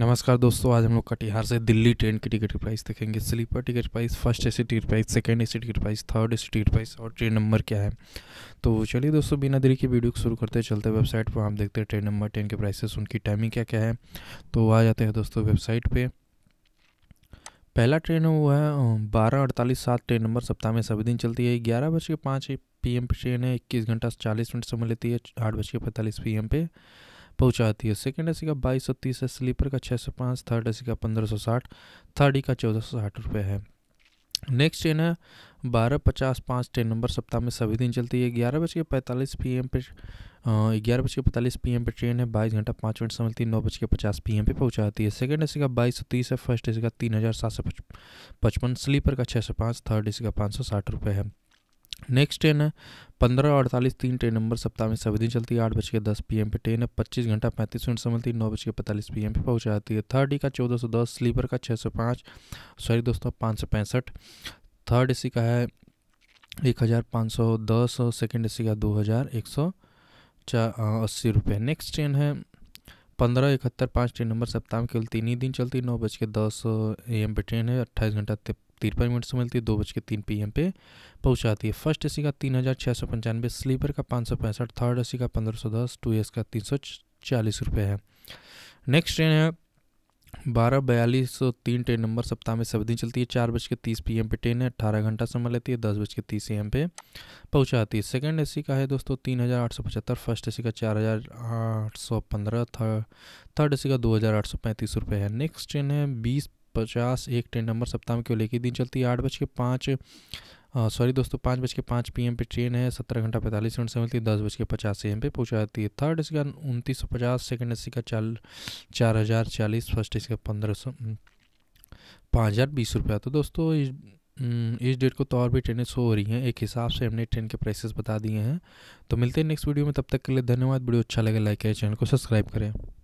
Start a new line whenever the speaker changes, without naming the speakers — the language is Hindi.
नमस्कार दोस्तों आज हम लोग कटिहार से दिल्ली ट्रेन की टिकट प्राइस देखेंगे sleeper ticket price first A C ticket price second A C ticket price third A C ticket price और ट्रेन नंबर क्या है तो चलिए दोस्तों बिना देरी के वीडियो को शुरू करते चलते वेबसाइट पर हम देखते हैं ट्रेन नंबर ट्रेन के प्राइसेस उनकी टाइमिंग क्या क्या है तो आ जाते हैं दोस्तों वेबसाइट पर पहला ट्रेन है वो है बारह अड़तालीस सात ट्रेन नंबर सप्ताह में सभी दिन चलती है ग्यारह बज के पाँच पी एम ट्रेन है इक्कीस घंटा चालीस मिनट समय लेती है आठ बज के पैंतालीस पी एम पे पहुंचाती है सेकेंड एसी का बाईस सौ तीस है स्लीपर का छः सौ पाँच थर्ड एसी का पंद्रह सौ साठ थर्ड ई का चौदह सौ साठ रुपये है नेक्स्ट ट्रेन है बारह पचास पाँच ट्रेन नंबर सप्ताह में सभी दिन चलती है ग्यारह बज के पैंतालीस पी एम पे ग्यारह बज के पैंतालीस पी एम पे ट्रेन है बाईस घंटा पाँच मिनट से मिलती है नौ बज के पचास पी एम पे पहुँचाती है सेकेंड एसी का बाईस सौ तीस है फर्स्ट एसी का तीन हज़ार सात सौ पचपन स्लीपर का छः सौ पाँच थर्ड एसी का पाँच सौ साठ रुपये है नेक्स्ट ट्रेन है पंद्रह अड़तालीस तीन ट्रेन नंबर सप्ताह में सभी दिन चलती है आठ बज के दस पी पे ट्रेन है पच्चीस घंटा पैंतीस मिनट समय मिलती है नौ बज के पैंतालीस पी पे पहुँच जाती है थर्ड ई का चौदह सौ दस स्लीपर का छः सौ पाँच सॉरी दोस्तों पाँच सौ पैंसठ थर्ड ए का है एक हज़ार पाँच सौ दस और सेकेंड ए का दो हज़ार एक सौ चा अस्सी रुपये नेक्स्ट ट्रेन है पंद्रह इकहत्तर पाँच ट्रेन नंबर सप्ताह में केवल तीन ही दिन चलती है नौ बज के दस ए एम पे ट्रेन है अट्ठाईस घंटा तिरपन मिनट से मिलती है दो बज के तीन पी पे पहुंचाती है फर्स्ट एसी का तीन हज़ार छः सौ पंचानवे स्लीपर का पाँच सौ पैंसठ थर्ड एसी का पंद्रह सौ दस टू एस का तीन सौ चालीस रुपये है नेक्स्ट ट्रेन है बारह बयालीस सौ तीन ट्रेन नंबर सप्ताह में सब दिन चलती है चार बज के तीस पी पे ट्रेन है अट्ठारह घंटा समय लेती है दस बज के तीस एम पे पहुंचाती है सेकेंड ए का है दोस्तों तीन हज़ार आठ सौ पचहत्तर फर्स्ट ए का चार हज़ार आठ सौ पंद्रह थर्ड ए का दो हज़ार आठ सौ पैंतीस रुपये है नेक्स्ट ट्रेन है बीस पचास एक ट्रेन नंबर सप्ताह में केवल एक ही दिन चलती है आठ बज के पाँच सॉरी दोस्तों पाँच बज के पाँच पी एम पे ट्रेन है सत्रह घंटा पैंतालीस मिनट से मिलती है दस बज के पचास ए एम पे पहुँचाती है थर्ड इसका उनतीस सौ पचास सेकेंड का चाल चार हज़ार चालीस फर्स्ट इसका पंद्रह सौ हम्म, पाँच हज़ार बीस रुपया तो दोस्तों इस हम्म, इस डेट को तो और भी ट्रेनें शो हो रही हैं एक हिसाब से हमने ट्रेन के प्राइसेस बता दिए हैं तो मिलते हैं नेक्स्ट वीडियो में तब तक के लिए धन्यवाद वीडियो अच्छा लगे लाइक करें चैनल को सब्सक्राइब करें